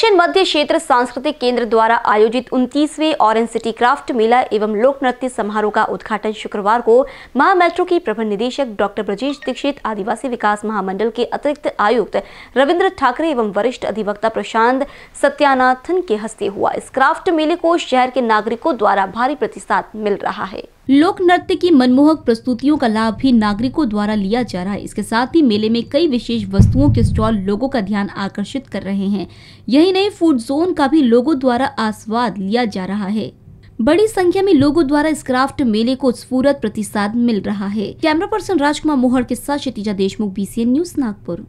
दक्षिण मध्य क्षेत्र सांस्कृतिक केंद्र द्वारा आयोजित उनतीसवें ऑरेंज सिटी क्राफ्ट मेला एवं लोक नृत्य समारोह का उद्घाटन शुक्रवार को महामेट्रो के की प्रबंध निदेशक डॉक्टर ब्रजेश दीक्षित आदिवासी विकास महामंडल के अतिरिक्त आयुक्त रविंद्र ठाकरे एवं वरिष्ठ अधिवक्ता प्रशांत सत्यानाथन के हस्ते हुआ इस क्राफ्ट मेले को शहर के नागरिकों द्वारा भारी प्रतिसाद मिल रहा है लोक नृत्य की मनमोहक प्रस्तुतियों का लाभ भी नागरिकों द्वारा लिया जा रहा है इसके साथ ही मेले में कई विशेष वस्तुओं के स्टॉल लोगों का ध्यान आकर्षित कर रहे हैं यही नहीं फूड जोन का भी लोगों द्वारा आस्वाद लिया जा रहा है बड़ी संख्या में लोगों द्वारा इस क्राफ्ट मेले को स्फूरत प्रतिसाद मिल रहा है कैमरा पर्सन राजकुमार मोहर के साथ क्षतिजा देशमुख बी न्यूज नागपुर